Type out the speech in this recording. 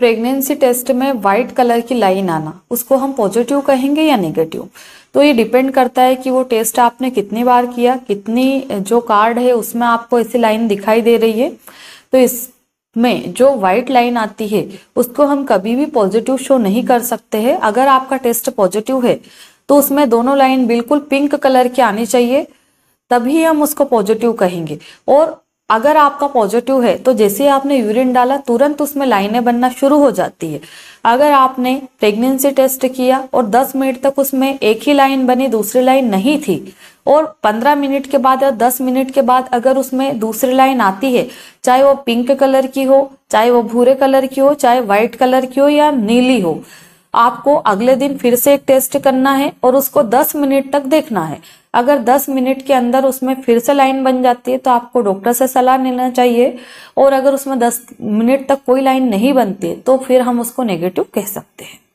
pregnancy test में white colour की line आना उसको हम पॉजिटिव कहेंगे या नेगेटिव तो ये डिपेंड करता है कि वो टेस्ट आपने कितनी बार किया कितनी जो कार्ड है उसमें आपको ऐसी लाइन दिखाई दे रही है तो इसमें जो वाइट लाइन आती है उसको हम कभी भी पॉजिटिव शो नहीं कर सकते हैं अगर आपका टेस्ट पॉजिटिव है तो उसमें दोनों लाइन बिल्कुल पिंक कलर की आनी चाहिए तभी हम उसको पॉजिटिव कहेंगे और अगर आपका पॉजिटिव है तो जैसे आपने यूरिन डाला तुरंत उसमें लाइनें बनना शुरू हो जाती है अगर आपने प्रेगनेंसी टेस्ट किया और 10 मिनट तक उसमें एक ही लाइन बनी दूसरी लाइन नहीं थी और 15 मिनट के बाद या 10 मिनट के बाद अगर उसमें दूसरी लाइन आती है चाहे वो पिंक कलर की हो चाहे वो भूरे कलर की हो चाहे व्हाइट कलर की हो या नीली हो आपको अगले दिन फिर से एक टेस्ट करना है और उसको 10 मिनट तक देखना है अगर 10 मिनट के अंदर उसमें फिर से लाइन बन जाती है तो आपको डॉक्टर से सलाह लेना चाहिए और अगर उसमें 10 मिनट तक कोई लाइन नहीं बनती तो फिर हम उसको नेगेटिव कह सकते हैं